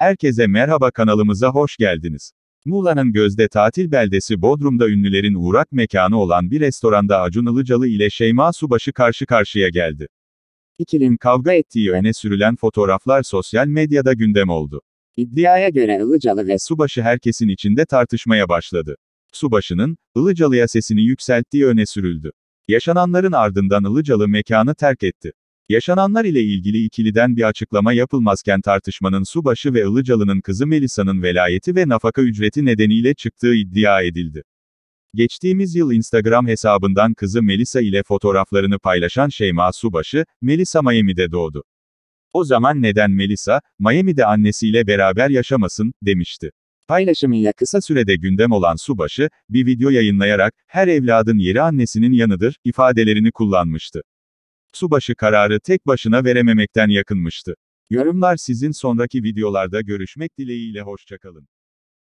Herkese merhaba kanalımıza hoş geldiniz. Muğla'nın gözde tatil beldesi Bodrum'da ünlülerin uğrak mekanı olan bir restoranda Acun Ilıcalı ile Şeyma Subaşı karşı karşıya geldi. İkilin kavga ettiği öne sürülen fotoğraflar sosyal medyada gündem oldu. İddiaya göre Ilıcalı ve Subaşı herkesin içinde tartışmaya başladı. Subaşı'nın, Ilıcalı'ya sesini yükselttiği öne sürüldü. Yaşananların ardından Ilıcalı mekanı terk etti. Yaşananlar ile ilgili ikiliden bir açıklama yapılmazken tartışmanın Subaşı ve Ilıcalı'nın kızı Melisa'nın velayeti ve nafaka ücreti nedeniyle çıktığı iddia edildi. Geçtiğimiz yıl Instagram hesabından kızı Melisa ile fotoğraflarını paylaşan Şeyma Subaşı, Melisa Miami'de doğdu. O zaman neden Melisa, Miami'de annesiyle beraber yaşamasın, demişti. Paylaşımıyla kısa sürede gündem olan Subaşı, bir video yayınlayarak, her evladın yeri annesinin yanıdır, ifadelerini kullanmıştı. Subaşı kararı tek başına verememekten yakınmıştı. Yorumlar sizin sonraki videolarda görüşmek dileğiyle hoşçakalın.